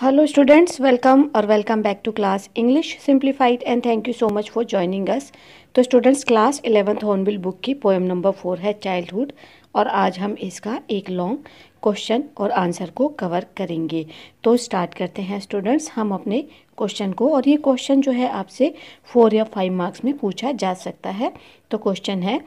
hello students welcome और welcome back to class English simplified and thank you so much for joining us तो students class eleventh Hornbill book की poem number four है childhood और आज हम इसका एक लॉन्ग क्वेश्चन और आंसर को कवर करेंगे तो स्टार्ट करते हैं स्टूडेंट्स हम अपने क्वेश्चन को और ये क्वेश्चन जो है आपसे फोर या फाइव मार्क्स में पूछा जा सकता है तो क्वेश्चन है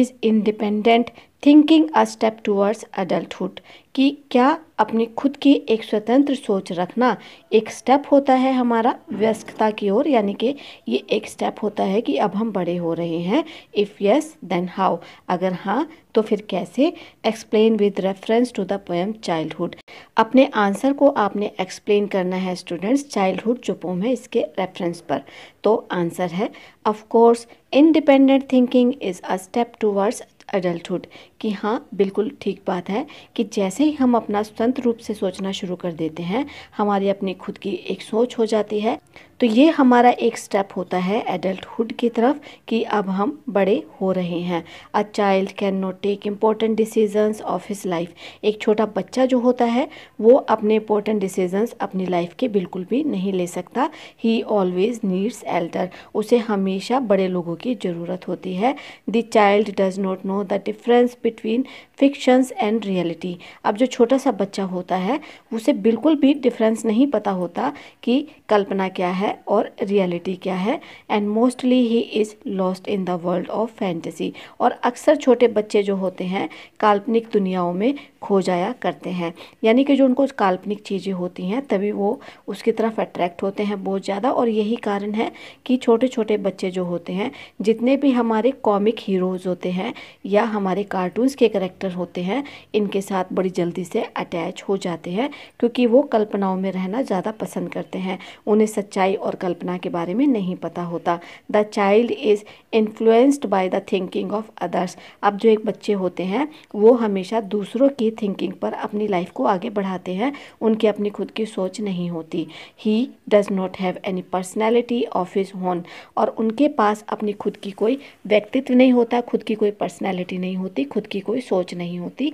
is independent thinking a step towards adulthood कि क्या अपनी खुद की एक स्वतंत्र सोच रखना एक स्टेप होता है हमारा व्यस्कता की ओर यानी कि ये एक स्टेप होता है कि अब हम बड़े हो रहे हैं इफ़ यस देन हाउ अगर हाँ तो फिर कैसे explain with reference to the poem childhood अपने आंसर को आपने एक्सप्लेन करना है स्टूडेंट्स चाइल्डहुड जो पोम है इसके रेफरेंस पर तो आंसर है of course independent thinking is a step towards adulthood कि हाँ बिल्कुल ठीक बात है कि जैसे ही हम अपना स्वतंत्र रूप से सोचना शुरू कर देते हैं हमारी अपनी खुद की एक सोच हो जाती है तो ये हमारा एक स्टेप होता है एडल्टहुड की तरफ कि अब हम बड़े हो रहे हैं a child can not take important decisions of his life एक छोटा बच्चा जो होता है वो अपने इम्पोर्टेंट डिसीजंस अपनी लाइफ के बिल्कुल भी नहीं ले सकता ही ऑलवेज नीड्स एल्टर उसे हमेशा बड़े लोगों की ज़रूरत होती है the child does not know the difference between fictions and reality अब जो छोटा सा बच्चा होता है उसे बिल्कुल भी डिफरेंस नहीं पता होता कि कल्पना क्या है और रियलिटी क्या है and mostly he is lost in the world of fantasy और अक्सर छोटे बच्चे जो होते हैं काल्पनिक दुनियाओं में खो जाया करते हैं यानी कि जो उनको काल्पनिक चीज़ें होती हैं तभी वो उसकी तरफ अट्रैक्ट होते हैं बहुत ज़्यादा और यही कारण है कि छोटे छोटे बच्चे जो होते हैं जितने भी हमारे कॉमिक हीरोज़ होते हैं या हमारे कार्टून्स के करेक्टर होते हैं इनके साथ बड़ी जल्दी से अटैच हो जाते हैं क्योंकि वो कल्पनाओं में रहना ज़्यादा पसंद करते हैं उन्हें सच्चाई और कल्पना के बारे में नहीं पता होता the child is influenced by the thinking of others अब जो एक बच्चे होते हैं वो हमेशा दूसरों की थिंकिंग पर अपनी लाइफ को आगे बढ़ाते हैं उनकी अपनी खुद की सोच नहीं होती ही does not have any personality of his own और उनके पास अपनी खुद की कोई व्यक्तित्व नहीं होता खुद की कोई पर्सनैलिटी पर्सनैलिटी नहीं होती खुद की कोई सोच नहीं होती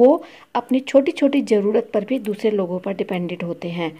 वो अपनी छोटी छोटी ज़रूरत पर भी दूसरे लोगों पर डिपेंडेंट होते हैं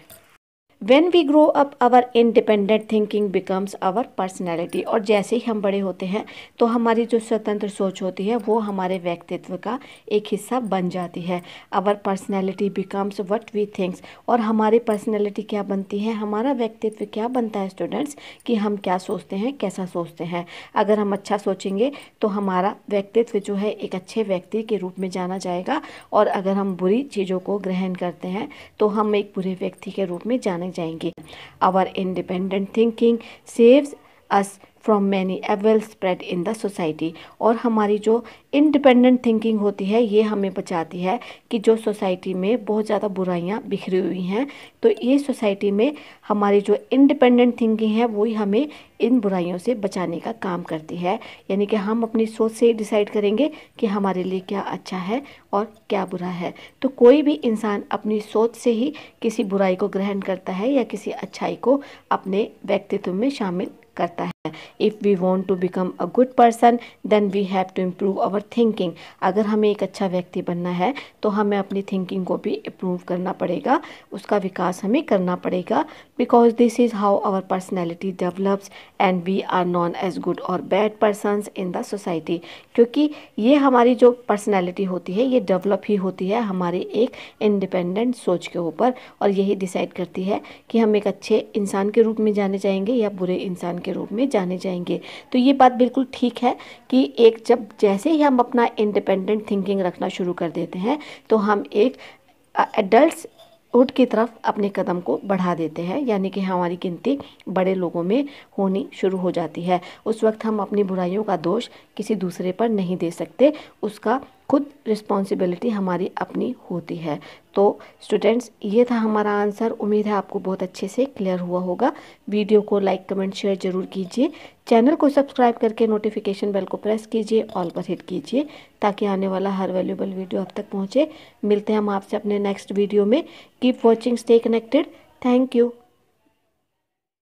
when we grow up our independent thinking becomes our personality और जैसे ही हम बड़े होते हैं तो हमारी जो स्वतंत्र सोच होती है वो हमारे व्यक्तित्व का एक हिस्सा बन जाती है our personality becomes what we thinks और हमारी पर्सनैलिटी क्या बनती है हमारा व्यक्तित्व क्या बनता है स्टूडेंट्स कि हम क्या सोचते हैं कैसा सोचते हैं अगर हम अच्छा सोचेंगे तो हमारा व्यक्तित्व जो है एक अच्छे व्यक्ति के रूप में जाना जाएगा और अगर हम बुरी चीज़ों को ग्रहण करते हैं तो हम एक बुरे व्यक्ति के रूप में जाने जाएंगे our independent thinking saves us from many evil spread in the society और हमारी जो इंडिपेंडेंट थिंकिंग होती है ये हमें बचाती है कि जो सोसाइटी में बहुत ज़्यादा बुराइयाँ बिखरी हुई हैं तो ये सोसाइटी में हमारी जो इंडिपेंडेंट थिंकिंग है वही हमें इन बुराइयों से बचाने का काम करती है यानी कि हम अपनी सोच से डिसाइड करेंगे कि हमारे लिए क्या अच्छा है और क्या बुरा है तो कोई भी इंसान अपनी सोच से ही किसी बुराई को ग्रहण करता है या किसी अच्छाई को अपने व्यक्तित्व में शामिल करता है if we want to become a good person then we have to improve our thinking अगर हमें एक अच्छा व्यक्ति बनना है तो हमें अपनी थिंकिंग को भी इम्प्रूव करना पड़ेगा उसका विकास हमें करना पड़ेगा because this is how our personality develops and we are known as good और bad person in the society क्योंकि ये हमारी जो पर्सनैलिटी होती है ये डेवलप ही होती है हमारे एक इंडिपेंडेंट सोच के ऊपर और यही डिसाइड करती है कि हम एक अच्छे इंसान के रूप में जाने जाएंगे या बुरे इंसान के रूप में जाने जाएंगे तो ये बात बिल्कुल ठीक है कि एक जब जैसे ही हम अपना इंडिपेंडेंट थिंकिंग रखना शुरू कर देते हैं तो हम एक एडल्ट उड की तरफ अपने कदम को बढ़ा देते हैं यानी कि हमारी गिनती बड़े लोगों में होनी शुरू हो जाती है उस वक्त हम अपनी बुराइयों का दोष किसी दूसरे पर नहीं दे सकते उसका खुद रिस्पॉन्सिबिलिटी हमारी अपनी होती है तो स्टूडेंट्स ये था हमारा आंसर उम्मीद है आपको बहुत अच्छे से क्लियर हुआ होगा वीडियो को लाइक कमेंट शेयर जरूर कीजिए चैनल को सब्सक्राइब करके नोटिफिकेशन बेल को प्रेस कीजिए ऑल पर हिट कीजिए ताकि आने वाला हर वैल्यूबल वीडियो अब तक पहुँचे मिलते हैं हम आपसे अपने नेक्स्ट वीडियो में keep watching stay connected thank you